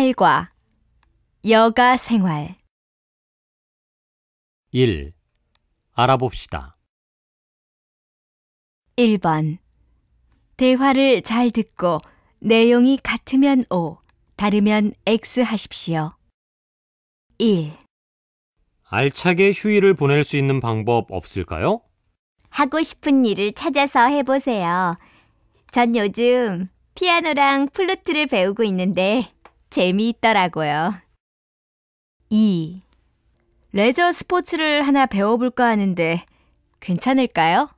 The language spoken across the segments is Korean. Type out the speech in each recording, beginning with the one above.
활과 여가 생활 1. 알아봅시다. 1번 대화를 잘 듣고 내용이 같으면 O, 다르면 X 하십시오. 1. 알차게 휴일을 보낼 수 있는 방법 없을까요? 하고 싶은 일을 찾아서 해보세요. 전 요즘 피아노랑 플루트를 배우고 있는데 재미있더라고요. 2. 레저 스포츠를 하나 배워볼까 하는데 괜찮을까요?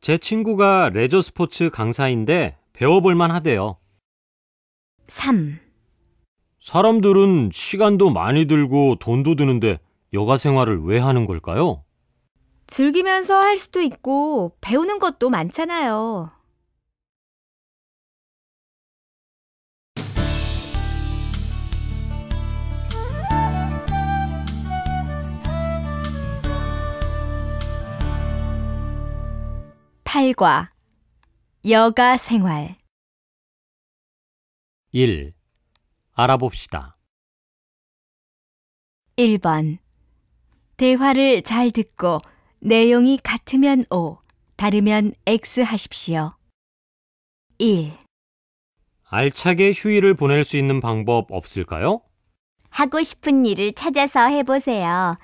제 친구가 레저 스포츠 강사인데 배워볼만 하대요. 3. 사람들은 시간도 많이 들고 돈도 드는데 여가 생활을 왜 하는 걸까요? 즐기면서 할 수도 있고 배우는 것도 많잖아요. 8과 여가 생활 1. 알아봅시다. 1번 대화를 잘 듣고 내용이 같으면 O, 다르면 X 하십시오. 1. 알차게 휴일을 보낼 수 있는 방법 없을까요? 하고 싶은 일을 찾아서 해보세요.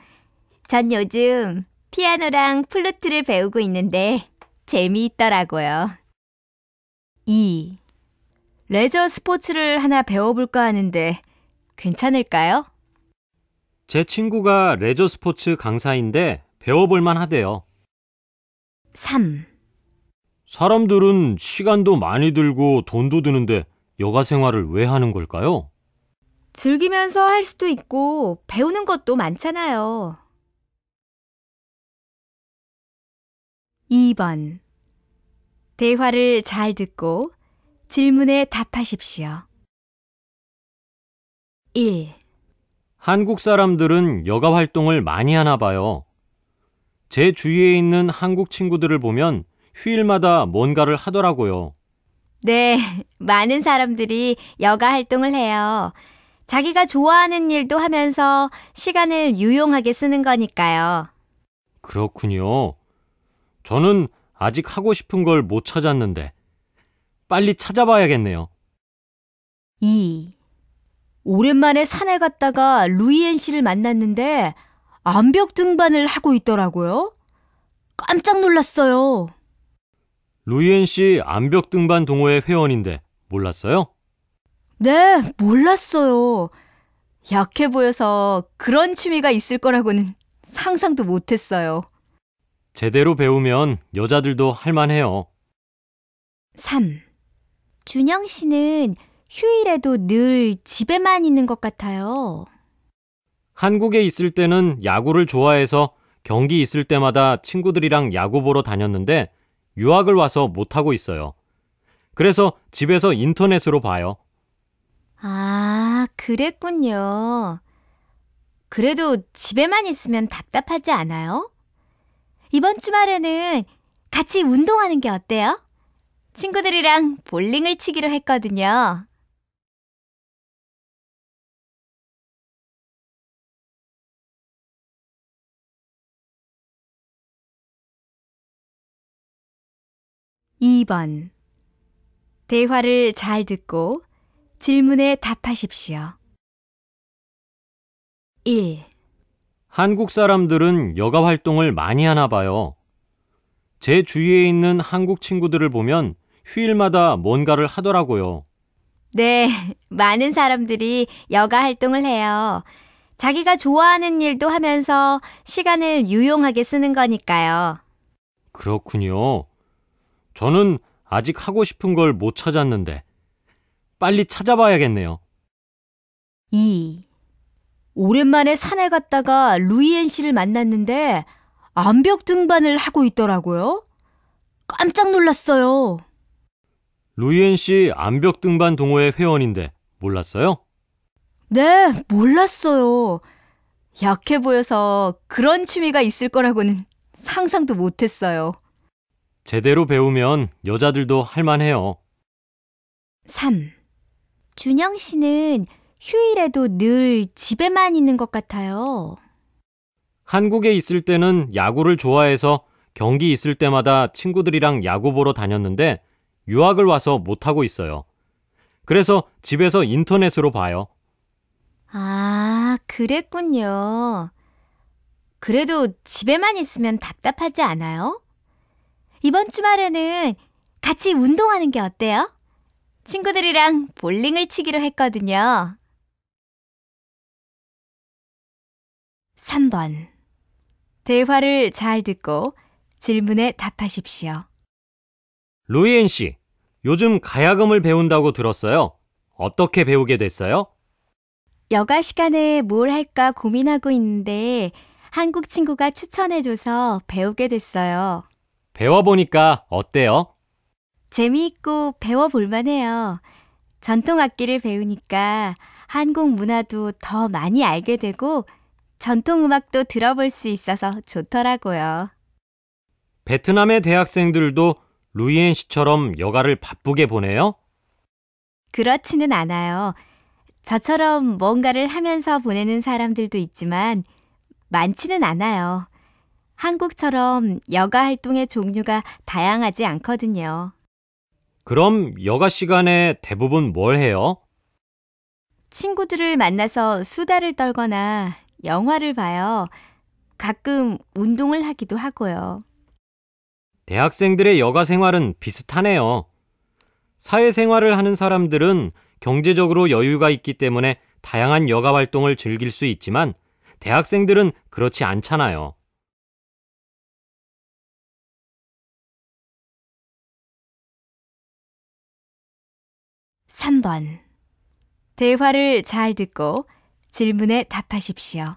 전 요즘 피아노랑 플루트를 배우고 있는데 재미있더라고요. 2. 레저 스포츠를 하나 배워볼까 하는데 괜찮을까요? 제 친구가 레저 스포츠 강사인데 배워볼만 하대요. 3. 사람들은 시간도 많이 들고 돈도 드는데 여가 생활을 왜 하는 걸까요? 즐기면서 할 수도 있고 배우는 것도 많잖아요. 2번. 대화를 잘 듣고 질문에 답하십시오. 1. 한국 사람들은 여가 활동을 많이 하나 봐요. 제 주위에 있는 한국 친구들을 보면 휴일마다 뭔가를 하더라고요. 네, 많은 사람들이 여가 활동을 해요. 자기가 좋아하는 일도 하면서 시간을 유용하게 쓰는 거니까요. 그렇군요. 저는 아직 하고 싶은 걸 못 찾았는데 빨리 찾아봐야겠네요. 2. 오랜만에 산에 갔다가 루이엔 씨를 만났는데 암벽 등반을 하고 있더라고요. 깜짝 놀랐어요. 루이엔 씨 암벽 등반 동호회 회원인데 몰랐어요? 네, 몰랐어요. 약해 보여서 그런 취미가 있을 거라고는 상상도 못했어요. 제대로 배우면 여자들도 할만해요. 3. 준영 씨는 휴일에도 늘 집에만 있는 것 같아요. 한국에 있을 때는 야구를 좋아해서 경기 있을 때마다 친구들이랑 야구 보러 다녔는데 유학을 와서 못하고 있어요. 그래서 집에서 인터넷으로 봐요. 아, 그랬군요. 그래도 집에만 있으면 답답하지 않아요? 이번 주말에는 같이 운동하는 게 어때요? 친구들이랑 볼링을 치기로 했거든요. (2번) 대화를 잘 듣고 질문에 답하십시오. 1. 한국 사람들은 여가 활동을 많이 하나 봐요. 제 주위에 있는 한국 친구들을 보면 휴일마다 뭔가를 하더라고요. 네, 많은 사람들이 여가 활동을 해요. 자기가 좋아하는 일도 하면서 시간을 유용하게 쓰는 거니까요. 그렇군요. 저는 아직 하고 싶은 걸 못 찾았는데 빨리 찾아봐야겠네요. 2. 오랜만에 산에 갔다가 루이엔 씨를 만났는데 암벽 등반을 하고 있더라고요. 깜짝 놀랐어요. 루이엔 씨 암벽 등반 동호회 회원인데 몰랐어요? 네, 몰랐어요. 약해 보여서 그런 취미가 있을 거라고는 상상도 못했어요. 제대로 배우면 여자들도 할만해요. 3. 준영 씨는 휴일에도 늘 집에만 있는 것 같아요. 한국에 있을 때는 야구를 좋아해서 경기 있을 때마다 친구들이랑 야구 보러 다녔는데 유학을 와서 못하고 있어요. 그래서 집에서 인터넷으로 봐요. 아, 그랬군요. 그래도 집에만 있으면 답답하지 않아요? 이번 주말에는 같이 운동하는 게 어때요? 친구들이랑 볼링을 치기로 했거든요. 3번. 대화를 잘 듣고 질문에 답하십시오. 루이엔 씨, 요즘 가야금을 배운다고 들었어요. 어떻게 배우게 됐어요? 여가 시간에 뭘 할까 고민하고 있는데 한국 친구가 추천해줘서 배우게 됐어요. 배워보니까 어때요? 재미있고 배워볼만 해요. 전통 악기를 배우니까 한국 문화도 더 많이 알게 되고 전통 음악도 들어볼 수 있어서 좋더라고요. 베트남의 대학생들도 루이엔 씨처럼 여가를 바쁘게 보내요? 그렇지는 않아요. 저처럼 뭔가를 하면서 보내는 사람들도 있지만 많지는 않아요. 한국처럼 여가 활동의 종류가 다양하지 않거든요. 그럼 여가 시간에 대부분 뭘 해요? 친구들을 만나서 수다를 떨거나 영화를 봐요. 가끔 운동을 하기도 하고요. 대학생들의 여가 생활은 비슷하네요. 사회생활을 하는 사람들은 경제적으로 여유가 있기 때문에 다양한 여가 활동을 즐길 수 있지만 대학생들은 그렇지 않잖아요. (3번) 대화를 잘 듣고 질문에 답하십시오.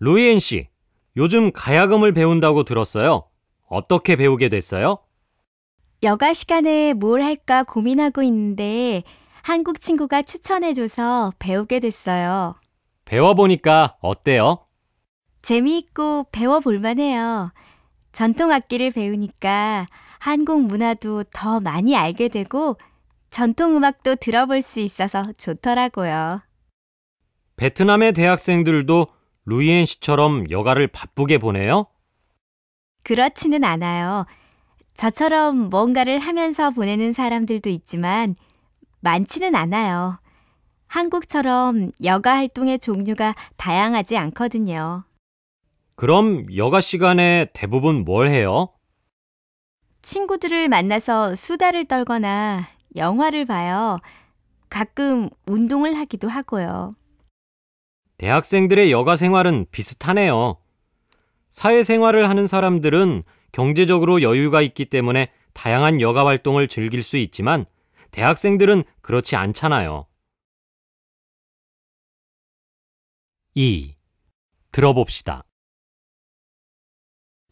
루이엔 씨, 요즘 가야금을 배운다고 들었어요. 어떻게 배우게 됐어요? 여가 시간에 뭘 할까 고민하고 있는데 한국 친구가 추천해줘서 배우게 됐어요. 배워보니까 어때요? 재미있고 배워볼만 해요. 전통 악기를 배우니까 한국 문화도 더 많이 알게 되고 전통 음악도 들어볼 수 있어서 좋더라고요. 베트남의 대학생들도 루이엔 씨처럼 여가를 바쁘게 보내요? 그렇지는 않아요. 저처럼 뭔가를 하면서 보내는 사람들도 있지만 많지는 않아요. 한국처럼 여가 활동의 종류가 다양하지 않거든요. 그럼 여가 시간에 대부분 뭘 해요? 친구들을 만나서 수다를 떨거나 영화를 봐요. 가끔 운동을 하기도 하고요. 대학생들의 여가 생활은 비슷하네요. 사회생활을 하는 사람들은 경제적으로 여유가 있기 때문에 다양한 여가 활동을 즐길 수 있지만 대학생들은 그렇지 않잖아요. 2. 들어봅시다.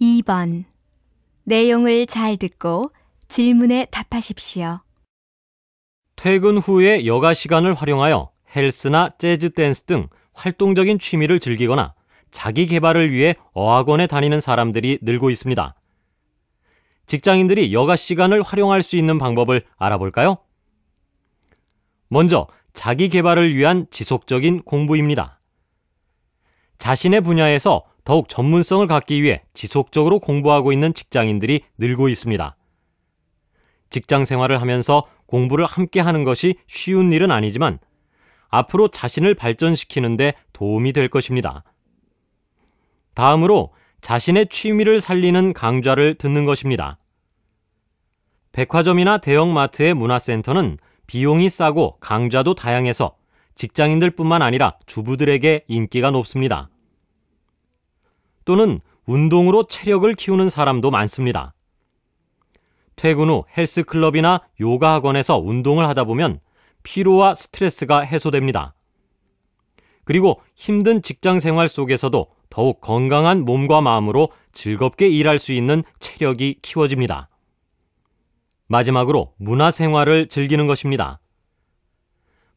2번. 내용을 잘 듣고 질문에 답하십시오. 퇴근 후에 여가 시간을 활용하여 헬스나 재즈 댄스 등 활동적인 취미를 즐기거나 자기 개발을 위해 어학원에 다니는 사람들이 늘고 있습니다. 직장인들이 여가 시간을 활용할 수 있는 방법을 알아볼까요? 먼저 자기 개발을 위한 지속적인 공부입니다. 자신의 분야에서 더욱 전문성을 갖기 위해 지속적으로 공부하고 있는 직장인들이 늘고 있습니다. 직장 생활을 하면서 공부를 함께 하는 것이 쉬운 일은 아니지만 앞으로 자신을 발전시키는데 도움이 될 것입니다. 다음으로 자신의 취미를 살리는 강좌를 듣는 것입니다. 백화점이나 대형마트의 문화센터는 비용이 싸고 강좌도 다양해서 직장인들 뿐만 아니라 주부들에게 인기가 높습니다. 또는 운동으로 체력을 키우는 사람도 많습니다. 퇴근 후 헬스클럽이나 요가학원에서 운동을 하다 보면 피로와 스트레스가 해소됩니다. 그리고 힘든 직장 생활 속에서도 더욱 건강한 몸과 마음으로 즐겁게 일할 수 있는 체력이 키워집니다. 마지막으로 문화 생활을 즐기는 것입니다.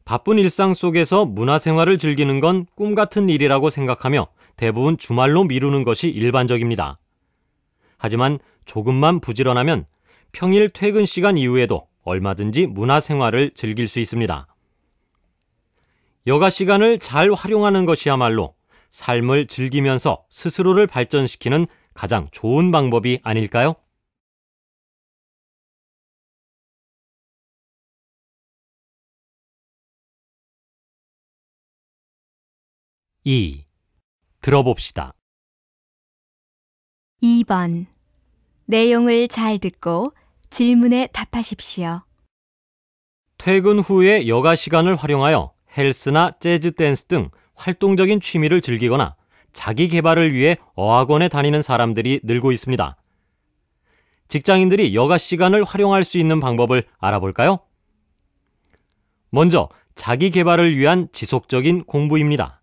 바쁜 일상 속에서 문화 생활을 즐기는 건 꿈 같은 일이라고 생각하며 대부분 주말로 미루는 것이 일반적입니다. 하지만 조금만 부지런하면 평일 퇴근 시간 이후에도 얼마든지 문화생활을 즐길 수 있습니다. 여가 시간을 잘 활용하는 것이야말로 삶을 즐기면서 스스로를 발전시키는 가장 좋은 방법이 아닐까요? 2. 들어봅시다. 2번 내용을 잘 듣고 질문에 답하십시오. 퇴근 후에 여가 시간을 활용하여 헬스나 재즈 댄스 등 활동적인 취미를 즐기거나 자기 개발을 위해 어학원에 다니는 사람들이 늘고 있습니다. 직장인들이 여가 시간을 활용할 수 있는 방법을 알아볼까요? 먼저 자기 개발을 위한 지속적인 공부입니다.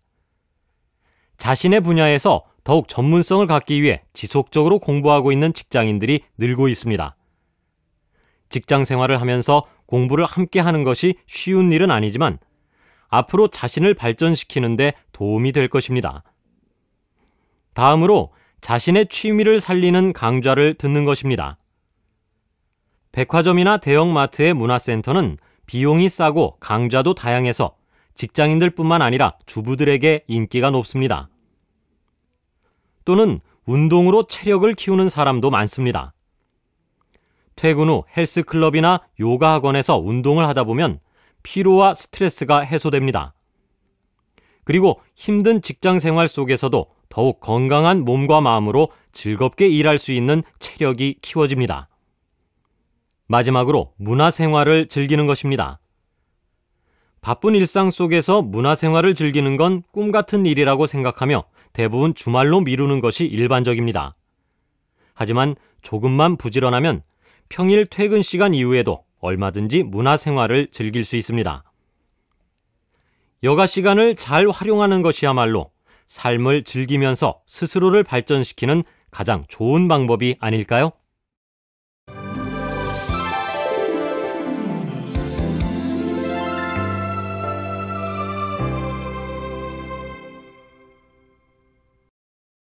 자신의 분야에서 더욱 전문성을 갖기 위해 지속적으로 공부하고 있는 직장인들이 늘고 있습니다. 직장 생활을 하면서 공부를 함께 하는 것이 쉬운 일은 아니지만 앞으로 자신을 발전시키는데 도움이 될 것입니다. 다음으로 자신의 취미를 살리는 강좌를 듣는 것입니다. 백화점이나 대형마트의 문화센터는 비용이 싸고 강좌도 다양해서 직장인들 뿐만 아니라 주부들에게 인기가 높습니다. 또는 운동으로 체력을 키우는 사람도 많습니다. 퇴근 후 헬스클럽이나 요가학원에서 운동을 하다 보면 피로와 스트레스가 해소됩니다. 그리고 힘든 직장 생활 속에서도 더욱 건강한 몸과 마음으로 즐겁게 일할 수 있는 체력이 키워집니다. 마지막으로 문화 생활을 즐기는 것입니다. 바쁜 일상 속에서 문화 생활을 즐기는 건 꿈 같은 일이라고 생각하며 대부분 주말로 미루는 것이 일반적입니다. 하지만 조금만 부지런하면 평일 퇴근 시간 이후에도 얼마든지 문화생활을 즐길 수 있습니다. 여가 시간을 잘 활용하는 것이야말로 삶을 즐기면서 스스로를 발전시키는 가장 좋은 방법이 아닐까요?